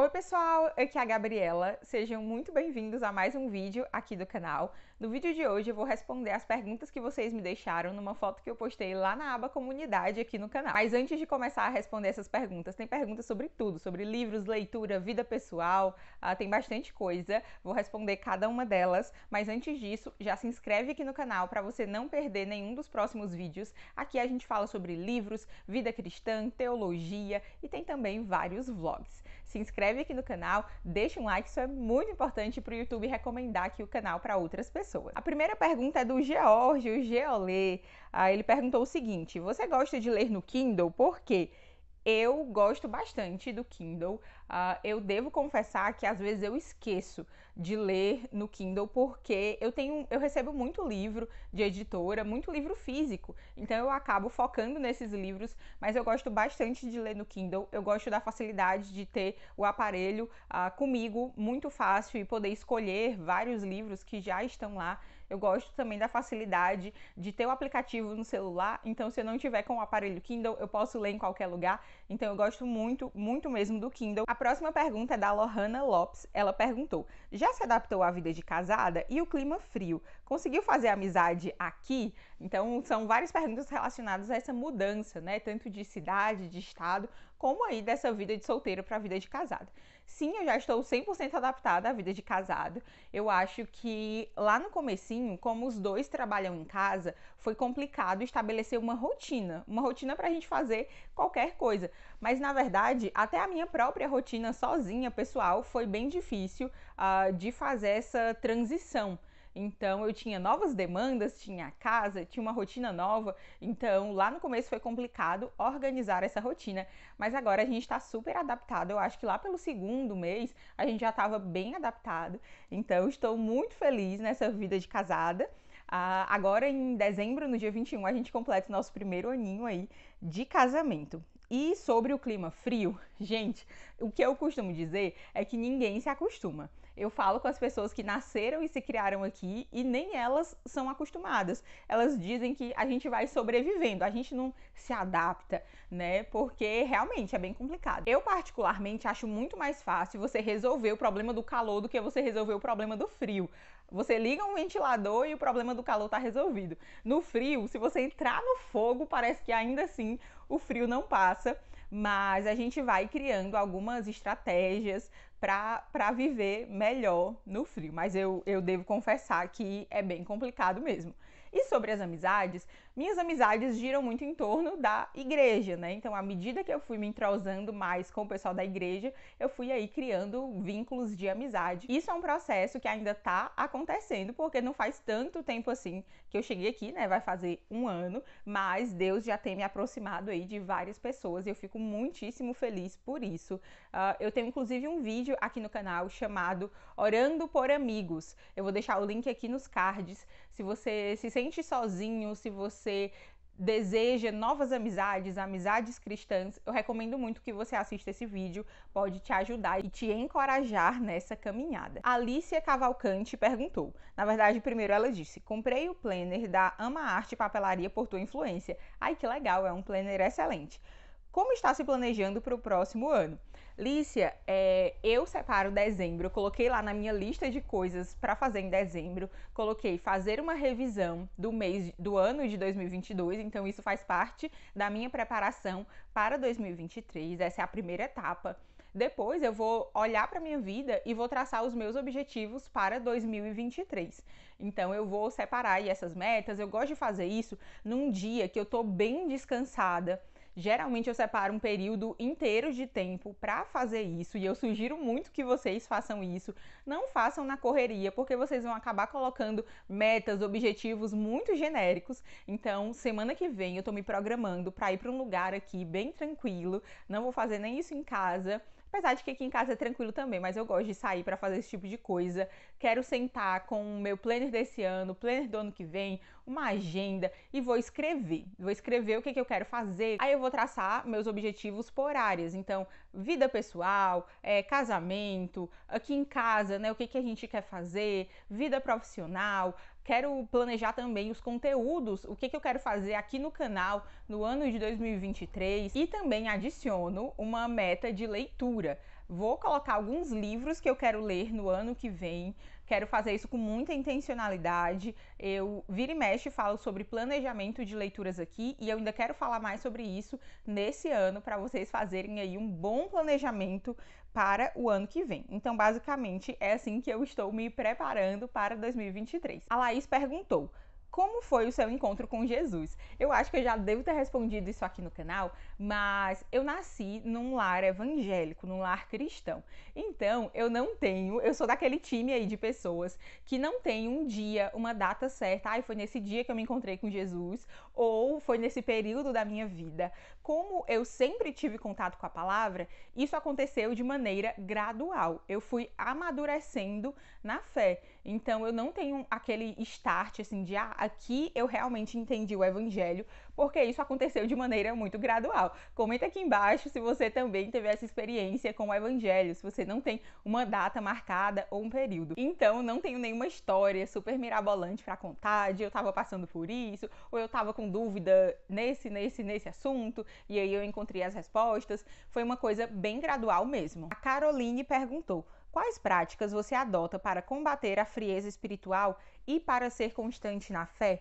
Oi pessoal, aqui é a Gabriela. Sejam muito bem-vindos a mais um vídeo aqui do canal. No vídeo de hoje eu vou responder as perguntas que vocês me deixaram numa foto que eu postei lá na aba comunidade aqui no canal. Mas antes de começar a responder essas perguntas, tem perguntas sobre tudo, sobre livros, leitura, vida pessoal, uh, tem bastante coisa. Vou responder cada uma delas, mas antes disso, já se inscreve aqui no canal para você não perder nenhum dos próximos vídeos. Aqui a gente fala sobre livros, vida cristã, teologia e tem também vários vlogs se inscreve aqui no canal, deixa um like, isso é muito importante para o YouTube recomendar aqui o canal para outras pessoas. A primeira pergunta é do George, o Geolê. Ah, ele perguntou o seguinte: Você gosta de ler no Kindle? Por quê? Eu gosto bastante do Kindle. Uh, eu devo confessar que às vezes eu esqueço de ler no Kindle porque eu tenho, eu recebo muito livro de editora, muito livro físico. Então eu acabo focando nesses livros, mas eu gosto bastante de ler no Kindle. Eu gosto da facilidade de ter o aparelho uh, comigo, muito fácil e poder escolher vários livros que já estão lá eu gosto também da facilidade de ter o aplicativo no celular, então se eu não tiver com o aparelho Kindle, eu posso ler em qualquer lugar. Então eu gosto muito, muito mesmo do Kindle. A próxima pergunta é da Lohana Lopes. Ela perguntou: "Já se adaptou à vida de casada e o clima frio? Conseguiu fazer amizade aqui?" Então são várias perguntas relacionadas a essa mudança, né, tanto de cidade, de estado, como aí dessa vida de solteira para a vida de casada. Sim, eu já estou 100% adaptada à vida de casado. Eu acho que lá no comecinho, como os dois trabalham em casa, foi complicado estabelecer uma rotina, uma rotina para a gente fazer qualquer coisa. Mas na verdade, até a minha própria rotina sozinha, pessoal, foi bem difícil uh, de fazer essa transição. Então eu tinha novas demandas, tinha casa, tinha uma rotina nova. Então lá no começo foi complicado organizar essa rotina, mas agora a gente está super adaptado. Eu acho que lá pelo segundo mês a gente já estava bem adaptado. Então estou muito feliz nessa vida de casada. Ah, agora em dezembro, no dia 21, a gente completa o nosso primeiro aninho aí de casamento. E sobre o clima frio, gente, o que eu costumo dizer é que ninguém se acostuma. Eu falo com as pessoas que nasceram e se criaram aqui e nem elas são acostumadas. Elas dizem que a gente vai sobrevivendo, a gente não se adapta, né? Porque realmente é bem complicado. Eu, particularmente, acho muito mais fácil você resolver o problema do calor do que você resolver o problema do frio. Você liga um ventilador e o problema do calor está resolvido. No frio, se você entrar no fogo, parece que ainda assim o frio não passa, mas a gente vai criando algumas estratégias, para viver melhor no frio. Mas eu, eu devo confessar que é bem complicado mesmo. E sobre as amizades, minhas amizades giram muito em torno da igreja, né? Então, à medida que eu fui me entrosando mais com o pessoal da igreja, eu fui aí criando vínculos de amizade. Isso é um processo que ainda tá acontecendo, porque não faz tanto tempo assim que eu cheguei aqui, né? Vai fazer um ano, mas Deus já tem me aproximado aí de várias pessoas e eu fico muitíssimo feliz por isso. Uh, eu tenho inclusive um vídeo aqui no canal chamado Orando por Amigos. Eu vou deixar o link aqui nos cards. Se você se sente sozinho, se você você deseja novas amizades, amizades cristãs, eu recomendo muito que você assista esse vídeo, pode te ajudar e te encorajar nessa caminhada. Alicia Cavalcante perguntou. Na verdade, primeiro ela disse: "Comprei o planner da Ama Arte Papelaria por tua influência. Ai que legal, é um planner excelente. Como está se planejando para o próximo ano?" Lícia, é, eu separo dezembro, eu coloquei lá na minha lista de coisas para fazer em dezembro, coloquei fazer uma revisão do mês do ano de 2022, então isso faz parte da minha preparação para 2023, essa é a primeira etapa. Depois eu vou olhar para minha vida e vou traçar os meus objetivos para 2023. Então eu vou separar essas metas, eu gosto de fazer isso num dia que eu tô bem descansada, Geralmente eu separo um período inteiro de tempo para fazer isso e eu sugiro muito que vocês façam isso. Não façam na correria, porque vocês vão acabar colocando metas, objetivos muito genéricos. Então, semana que vem eu tô me programando para ir para um lugar aqui bem tranquilo. Não vou fazer nem isso em casa. Apesar de que aqui em casa é tranquilo também, mas eu gosto de sair para fazer esse tipo de coisa. Quero sentar com o meu planner desse ano, planner do ano que vem, uma agenda e vou escrever. Vou escrever o que, que eu quero fazer. Aí eu vou traçar meus objetivos por áreas. Então, vida pessoal, é, casamento, aqui em casa, né? O que, que a gente quer fazer, vida profissional, quero planejar também os conteúdos, o que, que eu quero fazer aqui no canal no ano de 2023 e também adiciono uma meta de leitura. Vou colocar alguns livros que eu quero ler no ano que vem, Quero fazer isso com muita intencionalidade. Eu vira e mexe falo sobre planejamento de leituras aqui e eu ainda quero falar mais sobre isso nesse ano para vocês fazerem aí um bom planejamento para o ano que vem. Então, basicamente, é assim que eu estou me preparando para 2023. A Laís perguntou: como foi o seu encontro com Jesus? Eu acho que eu já devo ter respondido isso aqui no canal, mas eu nasci num lar evangélico, num lar cristão. Então, eu não tenho, eu sou daquele time aí de pessoas que não tem um dia, uma data certa. Ai, ah, foi nesse dia que eu me encontrei com Jesus, ou foi nesse período da minha vida. Como eu sempre tive contato com a palavra, isso aconteceu de maneira gradual. Eu fui amadurecendo na fé. Então eu não tenho aquele start assim de ah, aqui eu realmente entendi o evangelho porque isso aconteceu de maneira muito gradual. Comenta aqui embaixo se você também teve essa experiência com o evangelho, se você não tem uma data marcada ou um período. Então, não tenho nenhuma história super mirabolante para contar de eu tava passando por isso, ou eu tava com dúvida nesse, nesse, nesse assunto, e aí eu encontrei as respostas. Foi uma coisa bem gradual mesmo. A Caroline perguntou: Quais práticas você adota para combater a frieza espiritual e para ser constante na fé?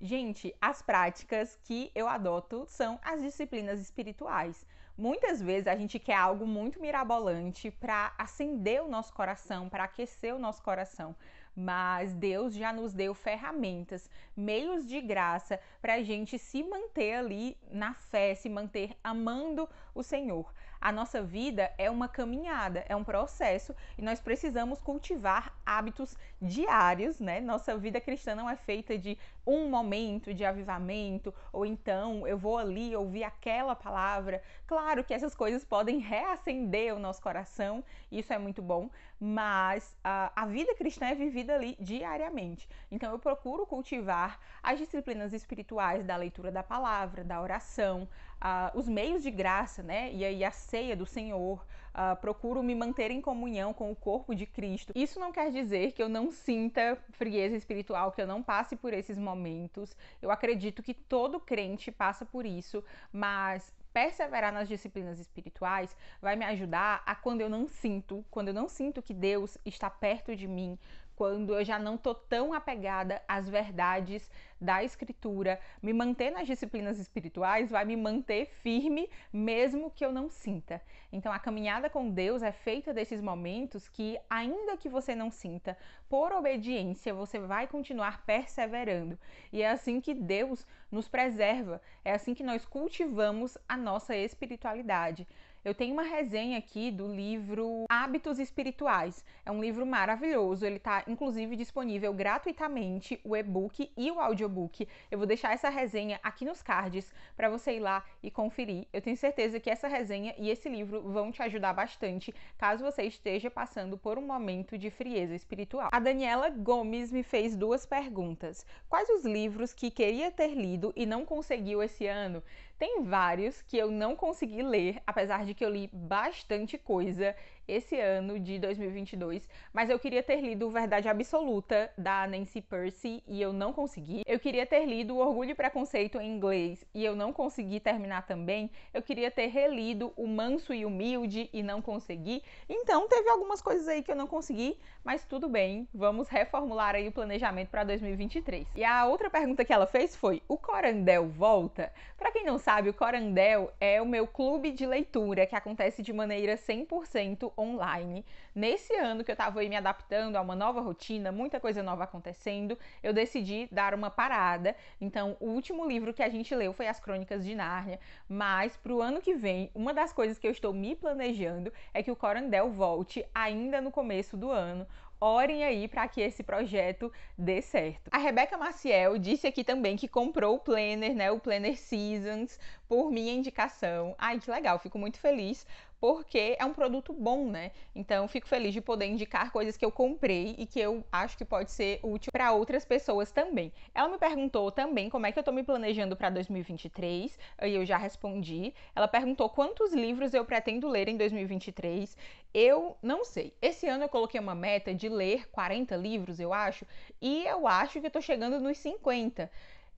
Gente, as práticas que eu adoto são as disciplinas espirituais. Muitas vezes a gente quer algo muito mirabolante para acender o nosso coração, para aquecer o nosso coração, mas Deus já nos deu ferramentas, meios de graça para a gente se manter ali na fé, se manter amando o Senhor. A nossa vida é uma caminhada, é um processo e nós precisamos cultivar hábitos diários, né? Nossa vida cristã não é feita de um momento de avivamento ou então eu vou ali ouvir aquela palavra. Claro que essas coisas podem reacender o nosso coração, isso é muito bom, mas a, a vida cristã é vivida ali diariamente. Então eu procuro cultivar as disciplinas espirituais da leitura da palavra, da oração, ah, os meios de graça, né? E aí a ceia do Senhor. Ah, procuro me manter em comunhão com o corpo de Cristo. Isso não quer dizer que eu não sinta frieza espiritual, que eu não passe por esses momentos. Eu acredito que todo crente passa por isso, mas perseverar nas disciplinas espirituais vai me ajudar a quando eu não sinto, quando eu não sinto que Deus está perto de mim, quando eu já não tô tão apegada às verdades da escritura. Me manter nas disciplinas espirituais vai me manter firme, mesmo que eu não sinta. Então, a caminhada com Deus é feita desses momentos que, ainda que você não sinta, por obediência, você vai continuar perseverando. E é assim que Deus nos preserva, é assim que nós cultivamos a nossa espiritualidade. Eu tenho uma resenha aqui do livro Hábitos Espirituais. É um livro maravilhoso, ele está inclusive disponível gratuitamente o e-book e o audiobook. Eu vou deixar essa resenha aqui nos cards para você ir lá e conferir. Eu tenho certeza que essa resenha e esse livro vão te ajudar bastante caso você esteja passando por um momento de frieza espiritual. A Daniela Gomes me fez duas perguntas. Quais os livros que queria ter lido e não conseguiu esse ano? Tem vários que eu não consegui ler, apesar de que eu li bastante coisa esse ano de 2022, mas eu queria ter lido Verdade Absoluta da Nancy Percy e eu não consegui. Eu queria ter lido Orgulho e Preconceito em inglês e eu não consegui terminar também. Eu queria ter relido O Manso e Humilde e não consegui. Então teve algumas coisas aí que eu não consegui, mas tudo bem, vamos reformular aí o planejamento para 2023. E a outra pergunta que ela fez foi: o Corandel volta? Para quem não sabe, o Corandel é o meu clube de leitura que acontece de maneira 100% online. Nesse ano que eu estava aí me adaptando a uma nova rotina, muita coisa nova acontecendo, eu decidi dar uma parada. Então, o último livro que a gente leu foi As Crônicas de Nárnia, mas para o ano que vem, uma das coisas que eu estou me planejando é que o Corandel volte ainda no começo do ano, orem aí para que esse projeto dê certo. A Rebeca Maciel disse aqui também que comprou o planner, né, o Planner Seasons, por minha indicação. Ai, que legal, fico muito feliz, porque é um produto bom, né? Então, fico feliz de poder indicar coisas que eu comprei e que eu acho que pode ser útil para outras pessoas também. Ela me perguntou também como é que eu estou me planejando para 2023, aí eu já respondi. Ela perguntou quantos livros eu pretendo ler em 2023. Eu não sei. Esse ano eu coloquei uma meta de ler 40 livros, eu acho, e eu acho que eu tô chegando nos 50.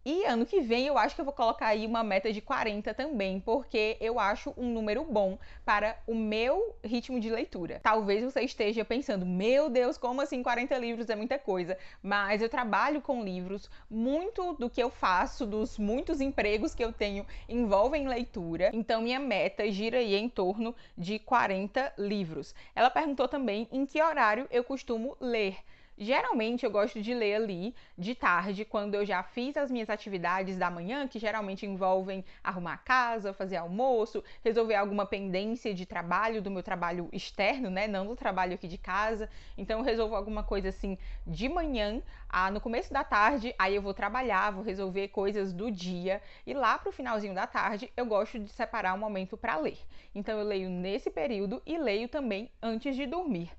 E ano que vem eu acho que eu vou colocar aí uma meta de 40 também, porque eu acho um número bom para o meu ritmo de leitura. Talvez você esteja pensando, meu Deus, como assim 40 livros é muita coisa? Mas eu trabalho com livros, muito do que eu faço, dos muitos empregos que eu tenho, envolvem leitura. Então minha meta gira aí em torno de 40 livros. Ela perguntou também em que horário eu costumo ler. Geralmente eu gosto de ler ali de tarde, quando eu já fiz as minhas atividades da manhã, que geralmente envolvem arrumar a casa, fazer almoço, resolver alguma pendência de trabalho do meu trabalho externo, né? Não do trabalho aqui de casa. Então eu resolvo alguma coisa assim de manhã, ah, no começo da tarde, aí eu vou trabalhar, vou resolver coisas do dia e lá pro finalzinho da tarde eu gosto de separar um momento para ler. Então eu leio nesse período e leio também antes de dormir.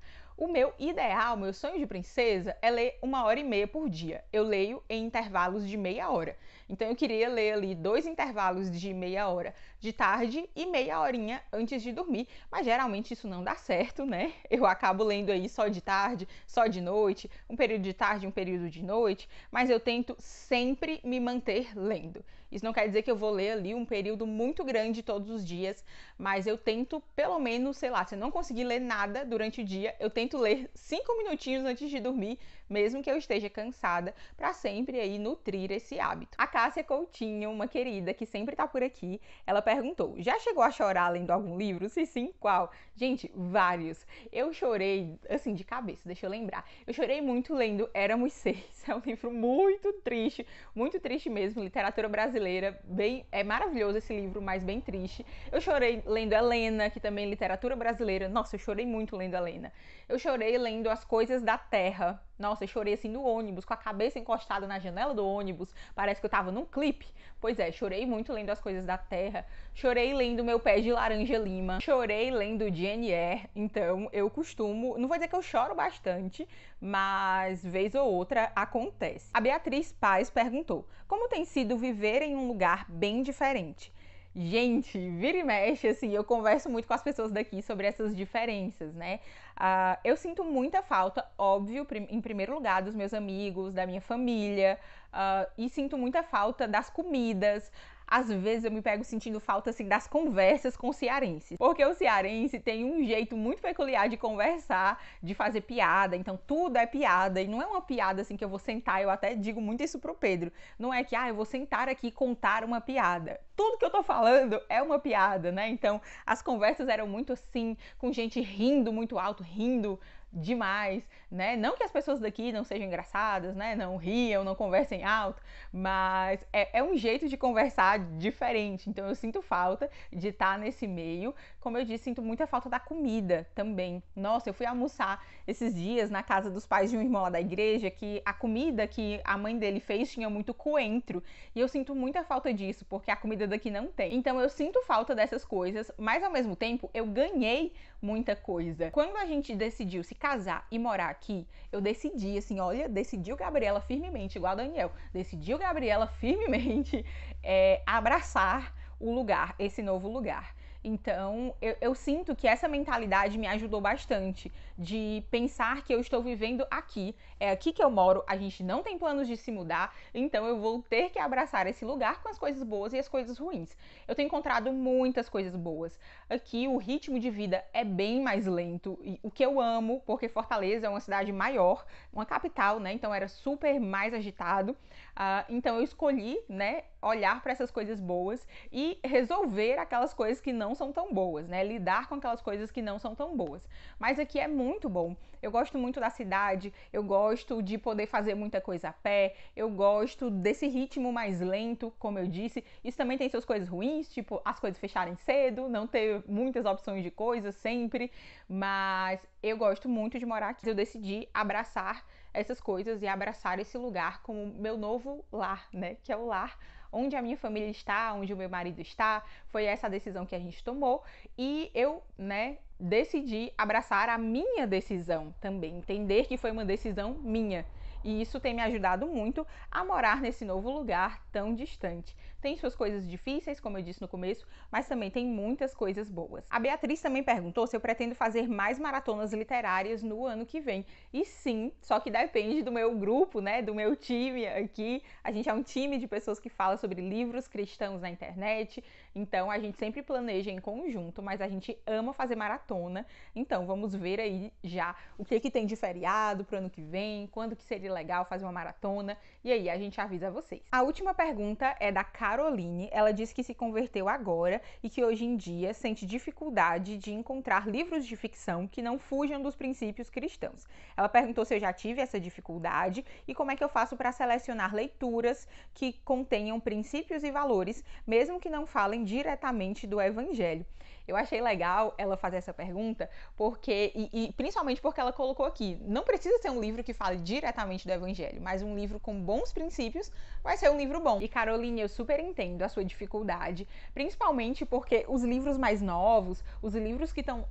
O meu ideal, meu sonho de princesa é ler uma hora e meia por dia. Eu leio em intervalos de meia hora. Então eu queria ler ali dois intervalos de meia hora de tarde e meia horinha antes de dormir, mas geralmente isso não dá certo, né? Eu acabo lendo aí só de tarde, só de noite, um período de tarde, um período de noite, mas eu tento sempre me manter lendo. Isso não quer dizer que eu vou ler ali um período muito grande todos os dias, mas eu tento, pelo menos, sei lá, se eu não conseguir ler nada durante o dia, eu tento ler cinco minutinhos antes de dormir mesmo que eu esteja cansada, para sempre aí nutrir esse hábito. A Cássia Coutinho, uma querida que sempre tá por aqui, ela perguntou: "Já chegou a chorar lendo algum livro? Se sim, qual?". Gente, vários. Eu chorei assim de cabeça, deixa eu lembrar. Eu chorei muito lendo Éramos Seis. É um livro muito triste, muito triste mesmo, literatura brasileira, bem é maravilhoso esse livro, mas bem triste. Eu chorei lendo Helena, que também é literatura brasileira. Nossa, eu chorei muito lendo Helena. Eu chorei lendo As Coisas da Terra, nossa, eu chorei assim no ônibus, com a cabeça encostada na janela do ônibus. Parece que eu tava num clipe. Pois é, chorei muito lendo As Coisas da Terra. Chorei lendo Meu Pé de Laranja Lima. Chorei lendo GNR. Então, eu costumo. Não vou dizer que eu choro bastante, mas vez ou outra acontece. A Beatriz Paz perguntou: Como tem sido viver em um lugar bem diferente? Gente, vira e mexe, assim, eu converso muito com as pessoas daqui sobre essas diferenças, né? Uh, eu sinto muita falta, óbvio, prim em primeiro lugar, dos meus amigos, da minha família, uh, e sinto muita falta das comidas às vezes eu me pego sentindo falta assim das conversas com cearenses, porque o cearense tem um jeito muito peculiar de conversar, de fazer piada, então tudo é piada e não é uma piada assim que eu vou sentar, eu até digo muito isso pro Pedro, não é que ah, eu vou sentar aqui e contar uma piada. Tudo que eu tô falando é uma piada, né? Então, as conversas eram muito assim, com gente rindo muito alto, rindo demais, né? Não que as pessoas daqui não sejam engraçadas, né? Não riam, não conversem alto, mas é, é um jeito de conversar diferente. Então eu sinto falta de estar nesse meio. Como eu disse, sinto muita falta da comida também. Nossa, eu fui almoçar esses dias na casa dos pais de um irmão lá da igreja que a comida que a mãe dele fez tinha muito coentro. E eu sinto muita falta disso, porque a comida daqui não tem. Então eu sinto falta dessas coisas, mas ao mesmo tempo eu ganhei muita coisa. Quando a gente decidiu se casar e morar aqui, eu decidi, assim, olha, decidiu Gabriela firmemente, igual a Daniel, decidiu Gabriela firmemente é, abraçar o lugar, esse novo lugar. Então, eu, eu, sinto que essa mentalidade me ajudou bastante de pensar que eu estou vivendo aqui, é aqui que eu moro, a gente não tem planos de se mudar, então eu vou ter que abraçar esse lugar com as coisas boas e as coisas ruins. Eu tenho encontrado muitas coisas boas. Aqui o ritmo de vida é bem mais lento, o que eu amo, porque Fortaleza é uma cidade maior, uma capital, né? Então era super mais agitado. Uh, então eu escolhi, né, olhar para essas coisas boas e resolver aquelas coisas que não são tão boas, né? Lidar com aquelas coisas que não são tão boas. Mas aqui é muito bom. Eu gosto muito da cidade, eu gosto de poder fazer muita coisa a pé, eu gosto desse ritmo mais lento, como eu disse. Isso também tem suas coisas ruins, tipo as coisas fecharem cedo, não ter muitas opções de coisas sempre, mas eu gosto muito de morar aqui. Eu decidi abraçar essas coisas e abraçar esse lugar como meu novo lar, né? Que é o lar onde a minha família está, onde o meu marido está. Foi essa decisão que a gente tomou e eu, né, decidi abraçar a minha decisão também, entender que foi uma decisão minha. E isso tem me ajudado muito a morar nesse novo lugar tão distante. Tem suas coisas difíceis, como eu disse no começo, mas também tem muitas coisas boas. A Beatriz também perguntou se eu pretendo fazer mais maratonas literárias no ano que vem. E sim, só que depende do meu grupo, né, do meu time aqui. A gente é um time de pessoas que fala sobre livros cristãos na internet, então a gente sempre planeja em conjunto, mas a gente ama fazer maratona. Então vamos ver aí já o que que tem de feriado pro ano que vem, quando que seria legal fazer uma maratona. E aí a gente avisa vocês. A última pergunta é da Carla Caroline, ela diz que se converteu agora e que hoje em dia sente dificuldade de encontrar livros de ficção que não fujam dos princípios cristãos. Ela perguntou se eu já tive essa dificuldade e como é que eu faço para selecionar leituras que contenham princípios e valores, mesmo que não falem diretamente do evangelho. Eu achei legal ela fazer essa pergunta, porque, e, e, principalmente porque ela colocou aqui: não precisa ser um livro que fale diretamente do evangelho, mas um livro com bons princípios vai ser um livro bom. E Caroline, eu super entendo a sua dificuldade, principalmente porque os livros mais novos, os livros que estão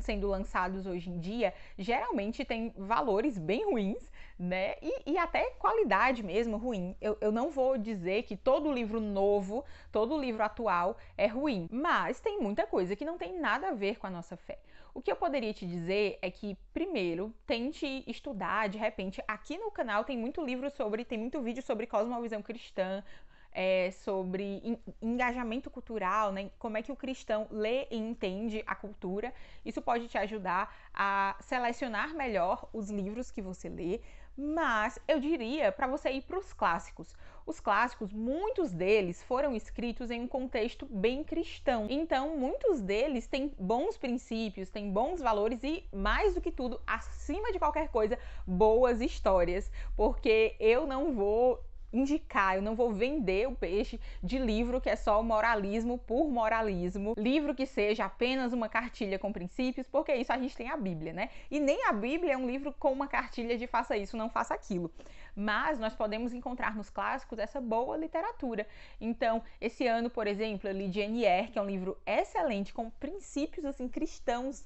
sendo lançados hoje em dia, geralmente têm valores bem ruins né? E, e até qualidade mesmo ruim. Eu, eu não vou dizer que todo livro novo, todo livro atual é ruim, mas tem muita coisa que não tem nada a ver com a nossa fé. O que eu poderia te dizer é que, primeiro, tente estudar, de repente, aqui no canal tem muito livro sobre, tem muito vídeo sobre cosmovisão cristã, é, sobre engajamento cultural, né? como é que o cristão lê e entende a cultura. Isso pode te ajudar a selecionar melhor os livros que você lê, mas eu diria para você ir para os clássicos. Os clássicos, muitos deles foram escritos em um contexto bem cristão. Então, muitos deles têm bons princípios, têm bons valores e, mais do que tudo, acima de qualquer coisa, boas histórias. Porque eu não vou indicar, eu não vou vender o peixe de livro que é só moralismo por moralismo, livro que seja apenas uma cartilha com princípios, porque isso a gente tem a Bíblia, né? E nem a Bíblia é um livro com uma cartilha de faça isso, não faça aquilo. Mas nós podemos encontrar nos clássicos essa boa literatura. Então, esse ano, por exemplo, eu li Jane Eyre, que é um livro excelente com princípios assim cristãos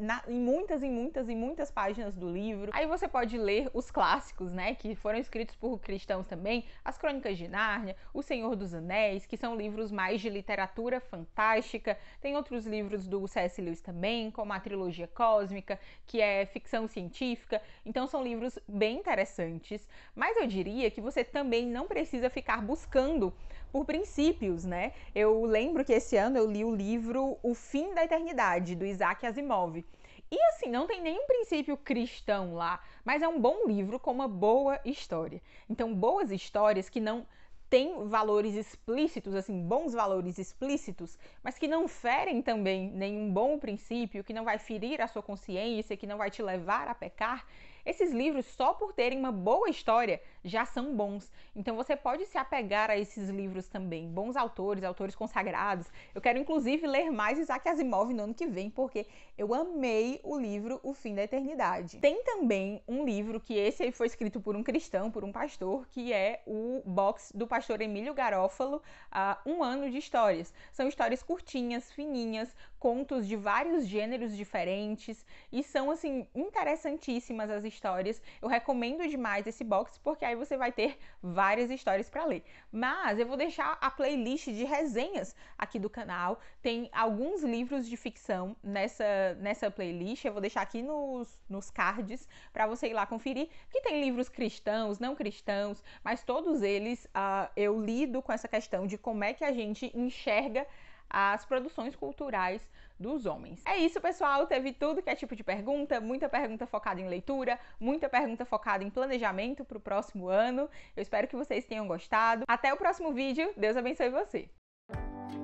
na, em muitas, em muitas, em muitas páginas do livro. Aí você pode ler os clássicos, né, que foram escritos por cristãos também, as Crônicas de Nárnia, O Senhor dos Anéis, que são livros mais de literatura fantástica. Tem outros livros do C.S. Lewis também, como a trilogia Cósmica, que é ficção científica. Então são livros bem interessantes, mas eu diria que você também não precisa ficar buscando por princípios, né? Eu lembro que esse ano eu li o livro O Fim da Eternidade, do Isaac Asimov. E assim, não tem nenhum princípio cristão lá, mas é um bom livro com uma boa história. Então, boas histórias que não têm valores explícitos, assim, bons valores explícitos, mas que não ferem também nenhum bom princípio, que não vai ferir a sua consciência, que não vai te levar a pecar. Esses livros, só por terem uma boa história, já são bons. Então você pode se apegar a esses livros também, bons autores, autores consagrados. Eu quero inclusive ler mais Isaac Asimov no ano que vem, porque eu amei o livro O Fim da Eternidade. Tem também um livro que esse aí foi escrito por um cristão, por um pastor, que é o box do pastor Emílio Garófalo, uh, Um Ano de Histórias. São histórias curtinhas, fininhas, contos de vários gêneros diferentes e são assim interessantíssimas as histórias. Eu recomendo demais esse box porque aí você vai ter várias histórias para ler. Mas eu vou deixar a playlist de resenhas aqui do canal. Tem alguns livros de ficção nessa, nessa playlist. Eu vou deixar aqui nos, nos cards para você ir lá conferir. Que tem livros cristãos, não cristãos, mas todos eles uh, eu lido com essa questão de como é que a gente enxerga as produções culturais dos homens. É isso, pessoal. Teve tudo que é tipo de pergunta, muita pergunta focada em leitura, muita pergunta focada em planejamento para o próximo ano. Eu espero que vocês tenham gostado. Até o próximo vídeo. Deus abençoe você.